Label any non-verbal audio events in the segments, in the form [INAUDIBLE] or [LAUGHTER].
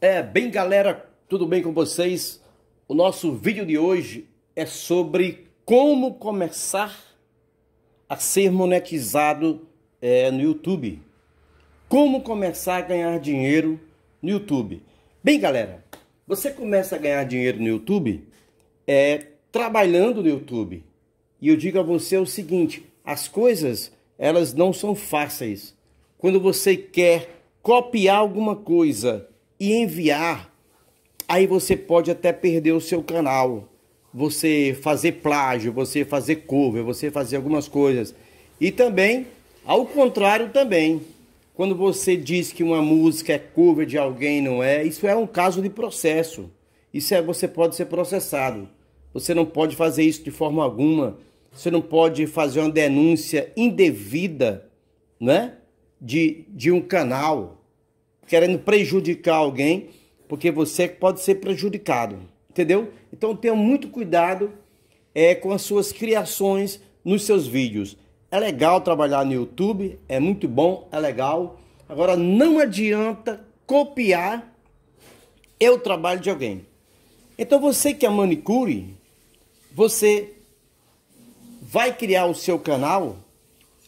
É, bem galera, tudo bem com vocês? O nosso vídeo de hoje é sobre como começar a ser monetizado é, no YouTube. Como começar a ganhar dinheiro no YouTube. Bem galera, você começa a ganhar dinheiro no YouTube é, trabalhando no YouTube. E eu digo a você o seguinte, as coisas elas não são fáceis. Quando você quer copiar alguma coisa e enviar, aí você pode até perder o seu canal. Você fazer plágio, você fazer cover, você fazer algumas coisas. E também, ao contrário também, quando você diz que uma música é cover de alguém não é, isso é um caso de processo. Isso é você pode ser processado. Você não pode fazer isso de forma alguma. Você não pode fazer uma denúncia indevida, né? De, de um canal querendo prejudicar alguém, porque você pode ser prejudicado, entendeu? Então tenha muito cuidado é, com as suas criações nos seus vídeos. É legal trabalhar no YouTube, é muito bom, é legal. Agora não adianta copiar o trabalho de alguém. Então você que é manicure, você vai criar o seu canal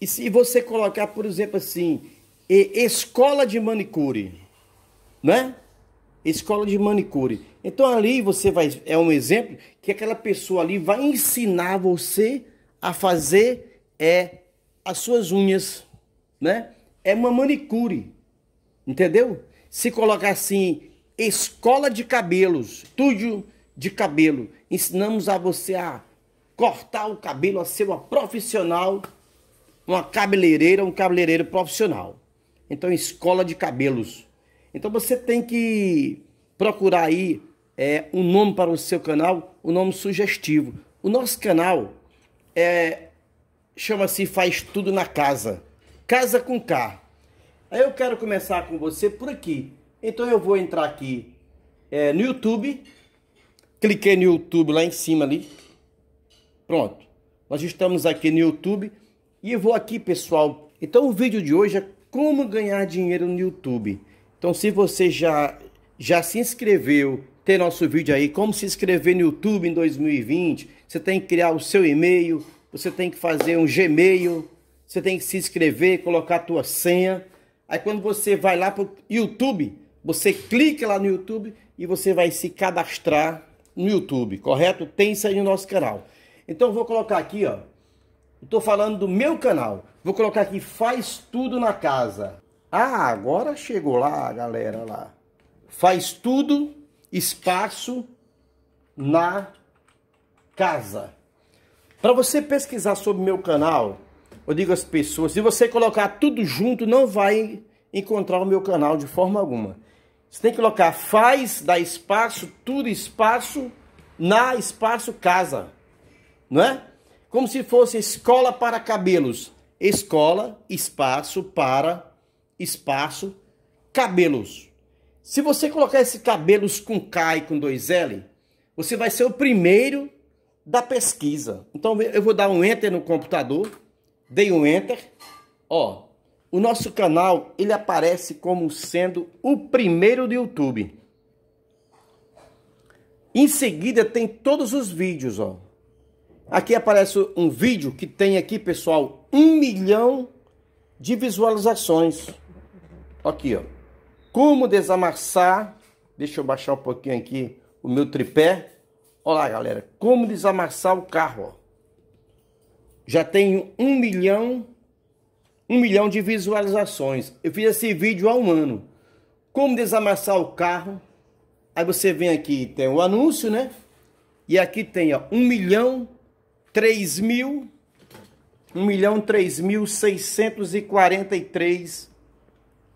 e se você colocar, por exemplo, assim, e escola de manicure, né? Escola de manicure. Então ali você vai é um exemplo que aquela pessoa ali vai ensinar você a fazer é as suas unhas, né? É uma manicure. Entendeu? Se colocar assim escola de cabelos, estúdio de cabelo, ensinamos a você a cortar o cabelo, a ser uma profissional, uma cabeleireira, um cabeleireiro profissional então escola de cabelos. Então você tem que procurar aí é, um nome para o seu canal, um nome sugestivo. O nosso canal é, chama-se Faz Tudo na Casa. Casa com K. Aí eu quero começar com você por aqui. Então eu vou entrar aqui é, no YouTube. Cliquei no YouTube lá em cima ali. Pronto. Nós estamos aqui no YouTube. E eu vou aqui, pessoal. Então o vídeo de hoje é como ganhar dinheiro no YouTube. Então, se você já, já se inscreveu, tem nosso vídeo aí, como se inscrever no YouTube em 2020, você tem que criar o seu e-mail, você tem que fazer um Gmail, você tem que se inscrever, colocar a tua senha. Aí quando você vai lá para o YouTube, você clica lá no YouTube e você vai se cadastrar no YouTube, correto? Tem isso aí no nosso canal. Então eu vou colocar aqui, ó, Estou falando do meu canal. Vou colocar aqui faz tudo na casa. Ah, agora chegou lá, galera lá. Faz tudo espaço na casa. Para você pesquisar sobre meu canal, eu digo às pessoas, se você colocar tudo junto, não vai encontrar o meu canal de forma alguma. Você tem que colocar faz, dá espaço, tudo espaço, na espaço casa. Não é? como se fosse escola para cabelos. Escola, espaço, para, espaço, cabelos. Se você colocar esse cabelos com K e com 2L, você vai ser o primeiro da pesquisa. Então eu vou dar um enter no computador, dei um enter, ó, o nosso canal ele aparece como sendo o primeiro do YouTube. Em seguida tem todos os vídeos, ó. Aqui aparece um vídeo que tem aqui, pessoal, um milhão de visualizações. Aqui, ó. Como desamassar. Deixa eu baixar um pouquinho aqui o meu tripé. Olha lá, galera. Como desamassar o carro, ó. Já tenho um milhão, um milhão de visualizações. Eu fiz esse vídeo há um ano. Como desamassar o carro. Aí você vem aqui, tem o anúncio, né? E aqui tem, ó, um milhão 3 mil, 1 milhão 3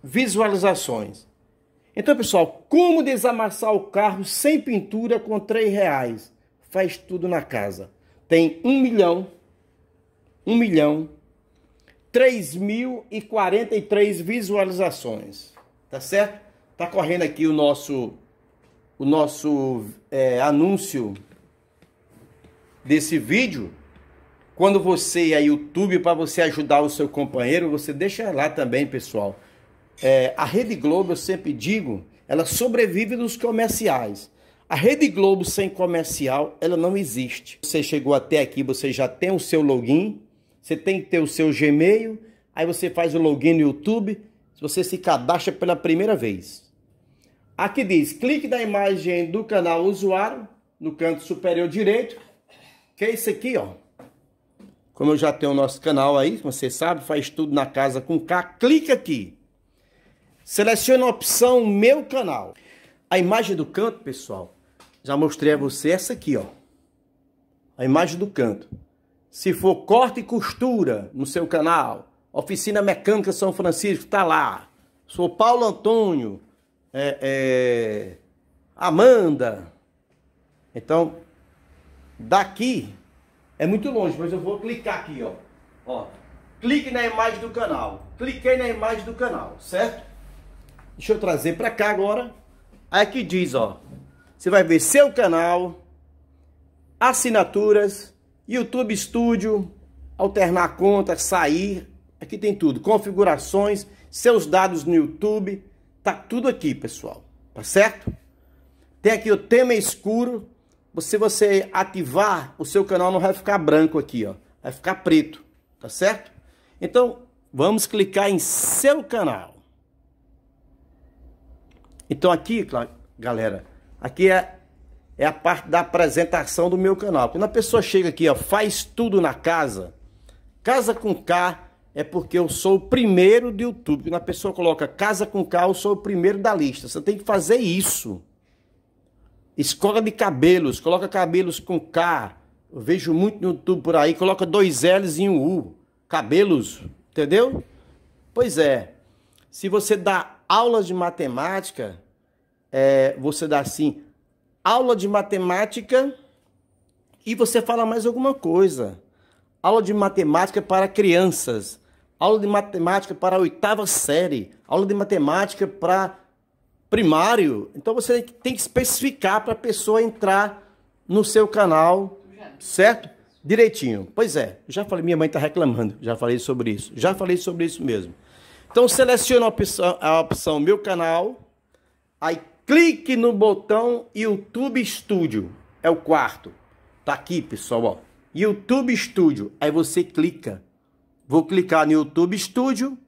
visualizações. Então, pessoal, como desamassar o carro sem pintura com 3 reais? Faz tudo na casa. Tem 1 milhão, 1 milhão 3 visualizações. Tá certo? Tá correndo aqui o nosso, o nosso é, anúncio desse vídeo, quando você a YouTube para você ajudar o seu companheiro, você deixa lá também, pessoal. É, a Rede Globo, eu sempre digo, ela sobrevive dos comerciais. A Rede Globo sem comercial, ela não existe. Você chegou até aqui, você já tem o seu login, você tem que ter o seu Gmail, aí você faz o login no YouTube, você se cadastra pela primeira vez. Aqui diz, clique na imagem do canal usuário, no canto superior direito, que é esse aqui, ó. Como eu já tenho o nosso canal aí, você sabe, faz tudo na casa com K, clica aqui. Seleciona a opção Meu Canal. A imagem do canto, pessoal, já mostrei a você essa aqui, ó. A imagem do canto. Se for corte e costura no seu canal, Oficina Mecânica São Francisco, tá lá. Sou Paulo Antônio, é, é, Amanda. Então, Daqui é muito longe, mas eu vou clicar aqui, ó. ó. Clique na imagem do canal. Cliquei na imagem do canal, certo? Deixa eu trazer para cá agora. Aí aqui diz, ó. Você vai ver seu canal, assinaturas, YouTube Studio, alternar contas, sair. Aqui tem tudo. Configurações, seus dados no YouTube. Tá tudo aqui, pessoal. Tá certo? Tem aqui o tema escuro se você ativar, o seu canal não vai ficar branco aqui, ó. Vai ficar preto, tá certo? Então, vamos clicar em seu canal. Então aqui, galera, aqui é, é a parte da apresentação do meu canal. Quando a pessoa chega aqui, ó, faz tudo na casa, casa com K é porque eu sou o primeiro do YouTube. Quando a pessoa coloca casa com K, eu sou o primeiro da lista. Você tem que fazer isso. Escola de cabelos, coloca cabelos com K. Eu vejo muito no YouTube por aí, coloca dois L's e um U. Cabelos, entendeu? Pois é. Se você dá aulas de matemática, é, você dá assim, aula de matemática e você fala mais alguma coisa. Aula de matemática é para crianças, aula de matemática é para a oitava série, aula de matemática é para primário, então você tem que especificar para a pessoa entrar no seu canal, certo? Direitinho. Pois é, já falei, minha mãe está reclamando, já falei sobre isso, já falei sobre isso mesmo. Então seleciona a opção, a opção Meu Canal, aí clique no botão YouTube Studio, é o quarto. Tá aqui, pessoal, ó. YouTube Studio. Aí você clica. Vou clicar no YouTube Studio.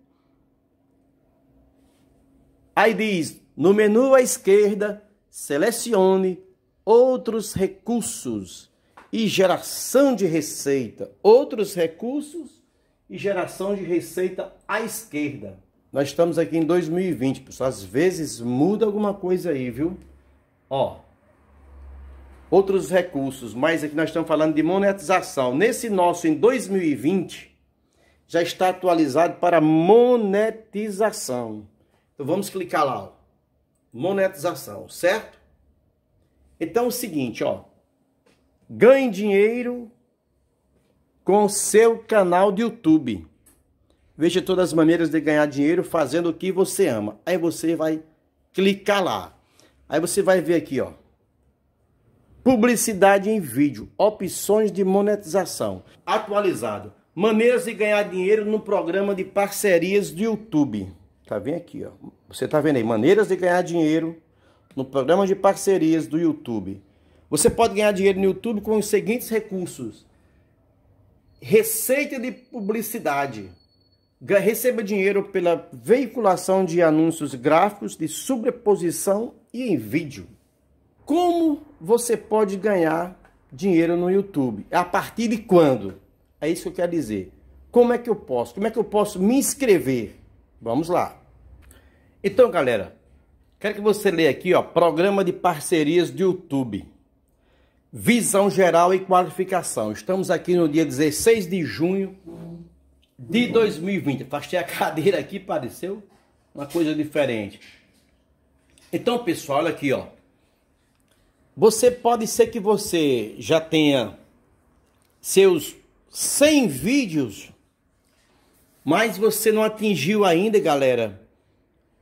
Aí diz no menu à esquerda, selecione outros recursos e geração de receita. Outros recursos e geração de receita à esquerda. Nós estamos aqui em 2020, pessoal. Às vezes muda alguma coisa aí, viu? Ó. Outros recursos, mas aqui nós estamos falando de monetização. Nesse nosso em 2020 já está atualizado para monetização. Então vamos clicar lá, ó monetização, certo? Então é o seguinte, ó. Ganhe dinheiro com seu canal de YouTube. Veja todas as maneiras de ganhar dinheiro fazendo o que você ama. Aí você vai clicar lá. Aí você vai ver aqui, ó. Publicidade em vídeo, opções de monetização. Atualizado. Maneiras de ganhar dinheiro no programa de parcerias do YouTube. Tá vendo aqui, ó. Você tá vendo aí maneiras de ganhar dinheiro no programa de parcerias do YouTube. Você pode ganhar dinheiro no YouTube com os seguintes recursos: receita de publicidade. Receba dinheiro pela veiculação de anúncios gráficos de sobreposição e em vídeo. Como você pode ganhar dinheiro no YouTube? A partir de quando? É isso que eu quero dizer. Como é que eu posso? Como é que eu posso me inscrever? Vamos lá. Então, galera, quero que você leia aqui, ó, Programa de Parcerias do YouTube. Visão geral e qualificação. Estamos aqui no dia 16 de junho de 2020. Afastei a [LAUGHS] cadeira aqui, pareceu uma coisa diferente. Então, pessoal, olha aqui, ó. Você pode ser que você já tenha seus 100 vídeos, mas você não atingiu ainda, galera,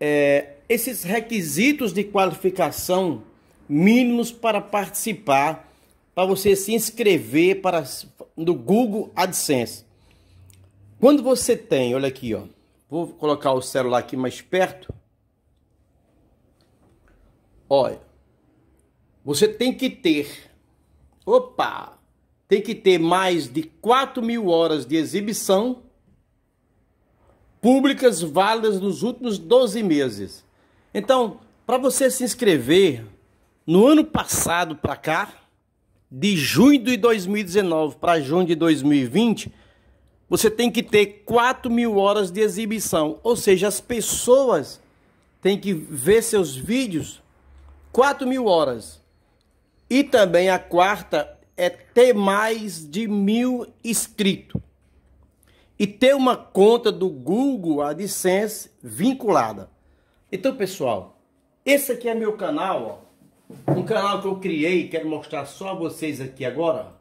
é, esses requisitos de qualificação mínimos para participar, para você se inscrever para, no Google AdSense. Quando você tem, olha aqui, ó, vou colocar o celular aqui mais perto. Olha, você tem que ter, opa, tem que ter mais de 4 mil horas de exibição públicas válidas nos últimos 12 meses. Então, para você se inscrever, no ano passado para cá, de junho de 2019 para junho de 2020, você tem que ter 4 mil horas de exibição. Ou seja, as pessoas têm que ver seus vídeos 4 mil horas. E também a quarta é ter mais de mil inscritos e ter uma conta do Google AdSense vinculada. Então, pessoal, esse aqui é meu canal, ó. Um canal que eu criei, quero mostrar só a vocês aqui agora.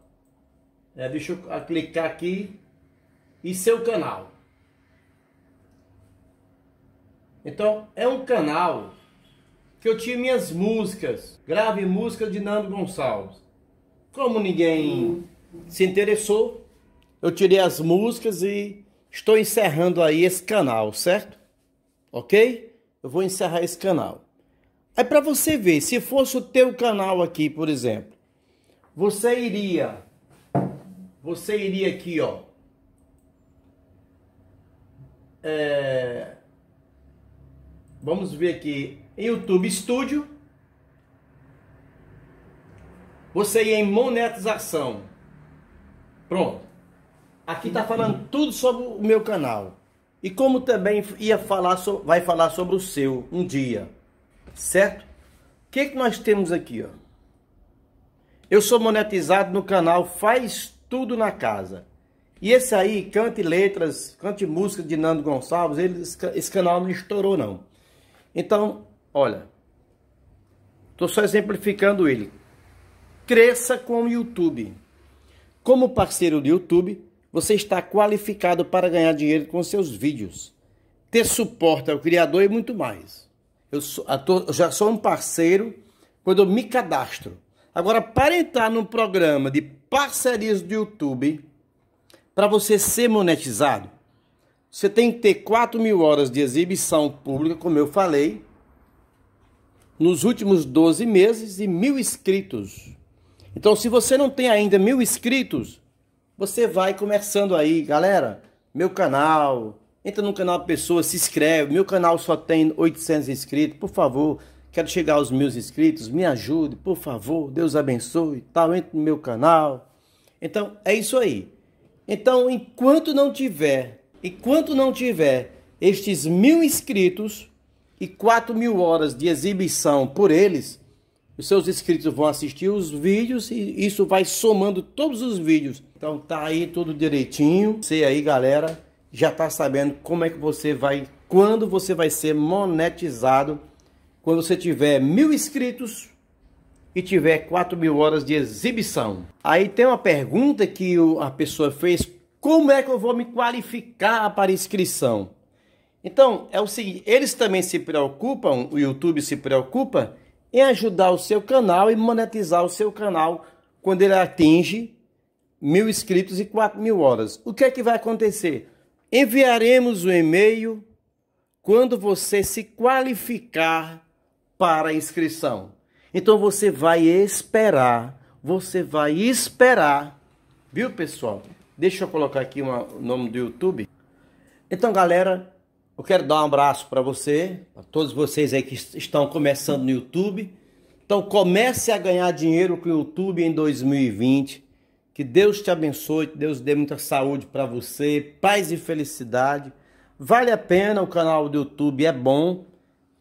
É, deixa eu clicar aqui e seu canal. Então, é um canal que eu tinha minhas músicas, grave música de Nando Gonçalves. Como ninguém se interessou, eu tirei as músicas e estou encerrando aí esse canal, certo? Ok? Eu vou encerrar esse canal. Aí para você ver, se fosse o teu canal aqui, por exemplo, você iria, você iria aqui, ó, é, vamos ver aqui, YouTube Studio, você ia em monetização, pronto. Aqui está falando tudo sobre o meu canal. E como também ia falar so, vai falar sobre o seu um dia. Certo? O que, é que nós temos aqui? Ó? Eu sou monetizado no canal Faz Tudo na Casa. E esse aí, Cante Letras, Cante Música de Nando Gonçalves, ele, esse canal não estourou não. Então, olha, estou só exemplificando ele. Cresça com o YouTube. Como parceiro do YouTube, você está qualificado para ganhar dinheiro com seus vídeos, ter suporte ao criador e muito mais. Eu, sou, eu já sou um parceiro quando eu me cadastro. Agora, para entrar num programa de parcerias do YouTube, para você ser monetizado, você tem que ter 4 mil horas de exibição pública, como eu falei, nos últimos 12 meses e mil inscritos. Então, se você não tem ainda mil inscritos, você vai começando aí, galera. Meu canal, entra no canal pessoa, se inscreve. Meu canal só tem 800 inscritos, por favor. Quero chegar aos meus inscritos, me ajude, por favor. Deus abençoe, tal, entra no meu canal. Então, é isso aí. Então, enquanto não tiver, enquanto não tiver estes mil inscritos e 4 mil horas de exibição por eles, os seus inscritos vão assistir os vídeos e isso vai somando todos os vídeos. Então tá aí tudo direitinho. Você aí, galera, já tá sabendo como é que você vai, quando você vai ser monetizado. Quando você tiver mil inscritos e tiver 4 mil horas de exibição. Aí tem uma pergunta que a pessoa fez, como é que eu vou me qualificar para inscrição? Então, é o seguinte, eles também se preocupam, o YouTube se preocupa em ajudar o seu canal e monetizar o seu canal quando ele atinge mil inscritos e quatro mil horas. O que é que vai acontecer? Enviaremos o um e-mail quando você se qualificar para a inscrição. Então você vai esperar, você vai esperar, viu pessoal? Deixa eu colocar aqui o nome do YouTube. Então galera, eu quero dar um abraço para você, para todos vocês aí que estão começando no YouTube. Então comece a ganhar dinheiro com o YouTube em 2020. Que Deus te abençoe, que Deus dê muita saúde para você, paz e felicidade. Vale a pena, o canal do YouTube é bom.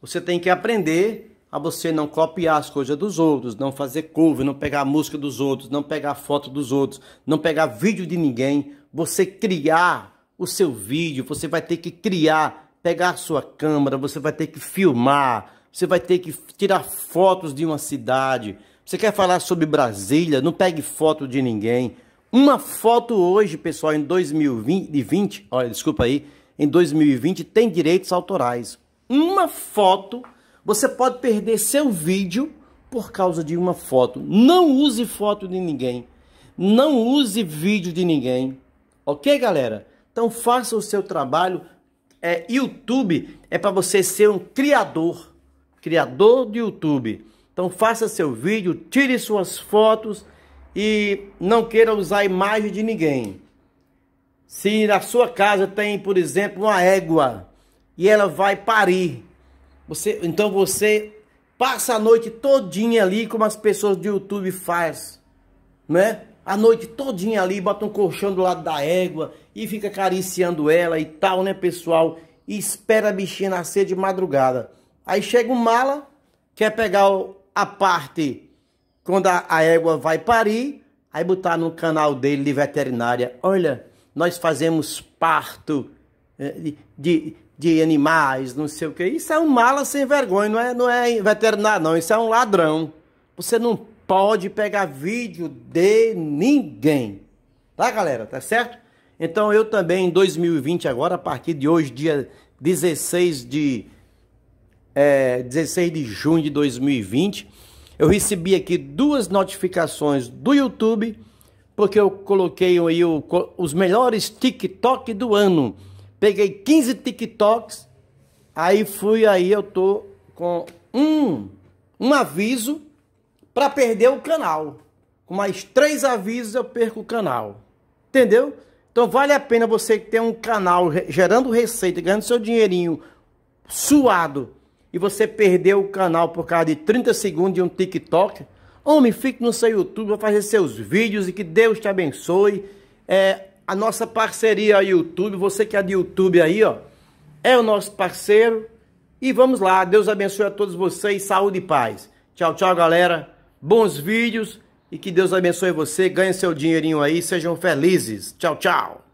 Você tem que aprender a você não copiar as coisas dos outros, não fazer couve, não pegar a música dos outros, não pegar a foto dos outros, não pegar vídeo de ninguém. Você criar o seu vídeo, você vai ter que criar pegar a sua câmera, você vai ter que filmar, você vai ter que tirar fotos de uma cidade. Você quer falar sobre Brasília? Não pegue foto de ninguém. Uma foto hoje, pessoal, em 2020, olha, desculpa aí, em 2020 tem direitos autorais. Uma foto, você pode perder seu vídeo por causa de uma foto. Não use foto de ninguém. Não use vídeo de ninguém. Ok, galera? Então faça o seu trabalho é, YouTube é para você ser um criador, criador de YouTube. Então faça seu vídeo, tire suas fotos e não queira usar a imagem de ninguém. Se na sua casa tem, por exemplo, uma égua e ela vai parir, você, então você passa a noite todinha ali como as pessoas do YouTube faz, né? A noite todinha ali, bota um colchão do lado da égua e fica acariciando ela e tal, né, pessoal? E espera a bichinha nascer de madrugada. Aí chega o um mala, quer pegar a parte quando a, égua vai parir, aí botar no canal dele de veterinária. Olha, nós fazemos parto eh, de, de, de animais, não sei o que. Isso é um mala sem vergonha, não é, não é veterinário, não. Isso é um ladrão. Você não pode pegar vídeo de ninguém. Tá, galera? Tá certo? Então eu também em 2020, agora, a partir de hoje, dia 16 de, é, 16 de junho de 2020, eu recebi aqui duas notificações do YouTube, porque eu coloquei aí o, os melhores TikTok do ano. Peguei 15 TikToks, aí fui aí, eu tô com um, um aviso para perder o canal. Com mais três avisos eu perco o canal. Entendeu? Então vale a pena você ter um canal gerando receita, ganhando seu dinheirinho suado e você perdeu o canal por causa de 30 segundos de um TikTok. Homem, fique no seu YouTube, vai fazer seus vídeos e que Deus te abençoe. É, a nossa parceria YouTube, você que é de YouTube aí, ó, é o nosso parceiro. E vamos lá, Deus abençoe a todos vocês, saúde e paz. Tchau, tchau, galera. Bons vídeos e que Deus abençoe você, ganhe seu dinheirinho aí, sejam felizes. Tchau, tchau.